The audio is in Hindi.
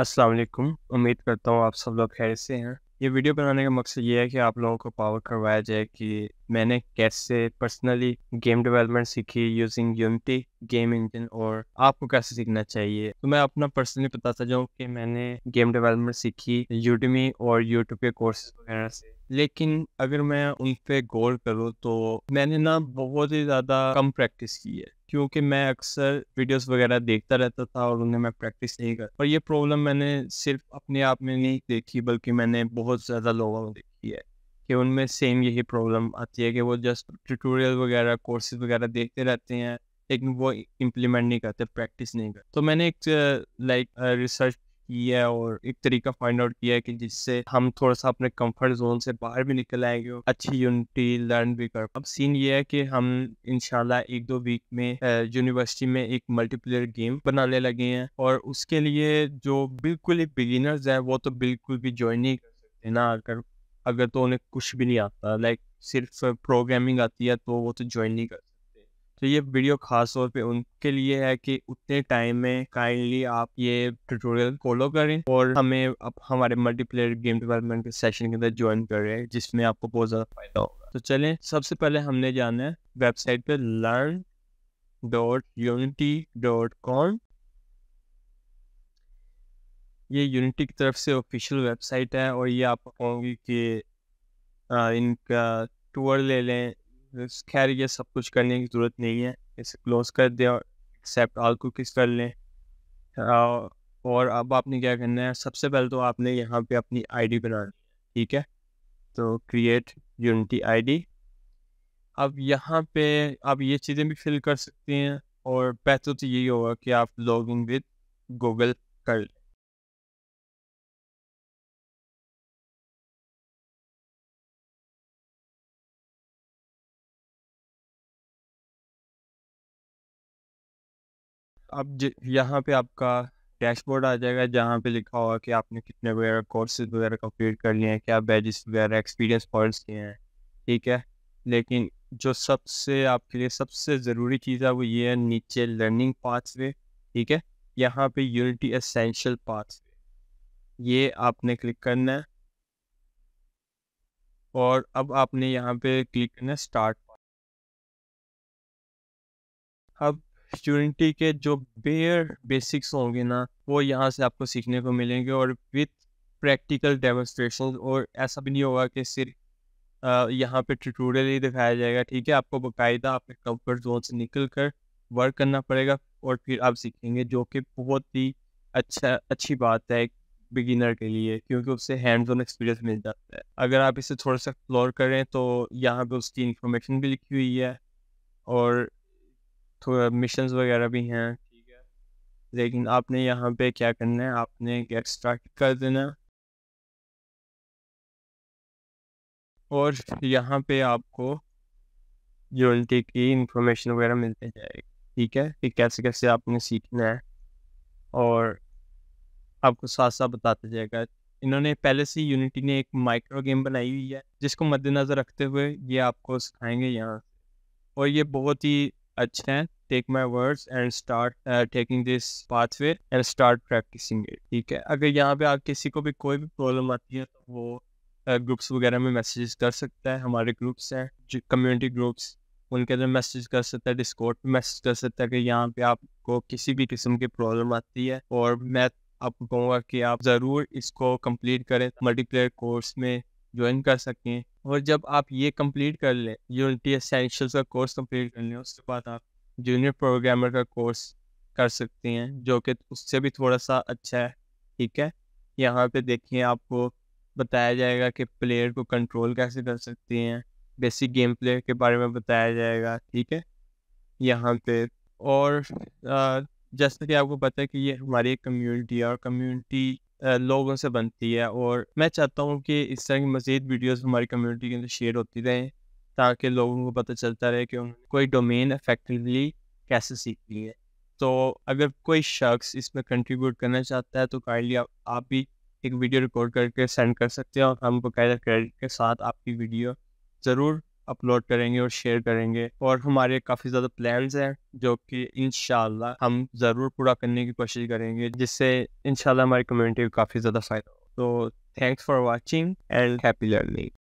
अस्सलाम वालेकुम उम्मीद करता हूँ आप सब लोग खैर से हैं ये वीडियो बनाने का मकसद ये है कि आप लोगों को पावर करवाया जाए कि मैंने कैसे पर्सनली गेम डेवलपमेंट सीखी यूजिंग यूनिटी गेम इंजन और आपको कैसे सीखना चाहिए तो मैं अपना पर्सनली बताता जाऊँ कि मैंने गेम डेवलपमेंट सीखी यूडमी और यूट्यूब के कोर्सेज वगैरह से लेकिन अगर मैं उन पर गौर करूँ तो मैंने ना बहुत ही ज़्यादा कम प्रैक्टिस की है क्योंकि मैं अक्सर वीडियोस वगैरह देखता रहता था और उन्हें मैं प्रैक्टिस नहीं कर और ये प्रॉब्लम मैंने सिर्फ अपने आप में नहीं देखी बल्कि मैंने बहुत ज़्यादा लोगों को देखी है कि उनमें सेम यही प्रॉब्लम आती है कि वो जस्ट ट्यूटोरियल वगैरह कोर्सेज वगैरह देखते रहते हैं लेकिन वो इम्प्लीमेंट नहीं करते प्रैक्टिस नहीं करते तो मैंने एक लाइक रिसर्च की है और एक तरीका फाइंड आउट किया है कि जिससे हम थोड़ा सा अपने कंफर्ट जोन से बाहर भी निकल आएंगे और अच्छी यूनिटी लर्न भी कर अब सीन ये है कि हम इनशाला एक दो वीक में यूनिवर्सिटी में एक मल्टीप्लेयर गेम बनाने लगे हैं और उसके लिए जो बिल्कुल ही बिगिनर्स हैं वो तो बिल्कुल भी ज्वाइन नहीं कर सकते ना अगर अगर तो उन्हें कुछ भी नहीं आता लाइक सिर्फ प्रोग्रामिंग आती है तो वो तो ज्वाइन नहीं कर सकते तो ये वीडियो खास तौर पे उनके लिए है कि उतने टाइम में काइंडली आप ये ट्यूटोरियल फॉलो करें और हमें अब हमारे मल्टीप्लेयर गेम डेवलपमेंट के सेशन के अंदर ज्वाइन करें जिसमें आपको बहुत ज़्यादा फायदा होगा तो चलें सबसे पहले हमने जाना है वेबसाइट पे learn dot Unity dot com ये यूनिटी की तरफ से ऑफिशियल वेबसाइट है और ये आप कहोगे कि इनका टूर ले लें खैर ये सब कुछ करने की ज़रूरत नहीं है इसे क्लोज कर दें और एक्सेप्ट ऑल कुकीज़ कर लें और अब आपने क्या करना है सबसे पहले तो आपने यहाँ पे अपनी आईडी डी बना ठीक है तो क्रिएट यूनिटी आईडी अब यहाँ पे आप ये चीज़ें भी फिल कर सकते हैं और बेहतर तो यही होगा कि आप लॉग इन विद गूगल कर अब यहाँ पे आपका डैशबोर्ड आ जाएगा जहाँ पे लिखा होगा कि आपने कितने वगैरह कोर्सेज वगैरह कंप्लीट कर लिए हैं क्या बैजेस वगैरह एक्सपीरियंस पॉइंट्स लिए हैं ठीक है लेकिन जो सबसे आपके लिए सबसे ज़रूरी चीज़ है वो ये है नीचे लर्निंग पाथवे ठीक है यहाँ पे यूनिटी एसेंशियल पाथवे ये आपने क्लिक करना है और अब आपने यहाँ पे क्लिक करना है स्टार्ट अब स्टूडेंटी के जो बेयर बेसिक्स होंगे ना वो यहाँ से आपको सीखने को मिलेंगे और विथ प्रैक्टिकल डेमोस्ट्रेशन और ऐसा भी नहीं होगा कि सिर्फ यहाँ पे ट्यूटोरियल ही दिखाया जाएगा ठीक है आपको बाकायदा आपके कंफर्ट जोन से निकल कर वर्क करना पड़ेगा और फिर आप सीखेंगे जो कि बहुत ही अच्छा अच्छी बात है बिगिनर के लिए क्योंकि उससे हैंड्स ऑन एक्सपीरियंस मिल जाता है अगर आप इसे थोड़ा सा एक्सप्लोर करें तो यहाँ पे उसकी इन्फॉर्मेशन भी लिखी हुई है और थोड़ा मिशंस वगैरह भी हैं ठीक है लेकिन आपने यहाँ पे क्या करना है आपने गेट स्टार्ट कर देना और यहाँ पे आपको यूनिटी की इंफॉर्मेशन वगैरह मिलते जाएगी ठीक है कि कैसे कैसे आपने सीखना है और आपको साथ साथ बताते जाएगा इन्होंने पहले से यूनिटी ने एक माइक्रो गेम बनाई हुई है जिसको मद्देनज़र रखते हुए ये आपको सिखाएंगे यहाँ और ये बहुत ही अच्छा है take my words and start taking this pathway and start practising it ठीक है अगर यहाँ पे आप किसी को भी कोई भी प्रॉब्लम आती है तो वो ग्रुप्स uh, वगैरह में मैसेजेस कर सकता है हमारे ग्रुप्स हैं जो कम्युनिटी ग्रुप्स उनके अंदर मैसेज कर सकता है डिस्कोर्ट पे मैसेज कर सकता है कि यहाँ पे आपको किसी भी किस्म की प्रॉब्लम आती है और मैं आपको कहूँगा कि आप ज़रूर इसको कंप्लीट करें मल्टीप्लेयर कोर्स में ज्वाइन कर सकें और जब आप ये कंप्लीट कर लें यूनिटी एसेंशियल्स का कोर्स कंप्लीट कर लें उसके बाद आप जूनियर प्रोग्रामर का कोर्स कर सकती हैं जो कि उससे भी थोड़ा सा अच्छा है ठीक है यहाँ पे देखिए आपको बताया जाएगा कि प्लेयर को कंट्रोल कैसे कर सकती हैं बेसिक गेम प्ले के बारे में बताया जाएगा ठीक है यहाँ पे और जैसा कि आपको पता है कि ये हमारी कम्युनिटी है और कम्युनिटी लोगों से बनती है और मैं चाहता हूँ कि इस तरह की मज़ीद वीडियोस हमारी कम्युनिटी के अंदर शेयर होती रहें ताकि लोगों को पता चलता रहे कि उन्होंने कोई डोमेन इफेक्टिवली कैसे सीखनी है तो अगर कोई शख्स इसमें कंट्रीब्यूट करना चाहता है तो काइंडली आप, भी एक वीडियो रिकॉर्ड करके सेंड कर सकते हैं और हम बकायदा क्रेडिट के साथ आपकी वीडियो ज़रूर अपलोड करेंगे और शेयर करेंगे और हमारे काफ़ी ज़्यादा प्लान्स हैं जो कि इन हम ज़रूर पूरा करने की कोशिश करेंगे जिससे इन हमारी कम्युनिटी को काफ़ी ज़्यादा फ़ायदा हो तो thanks for watching and happy learning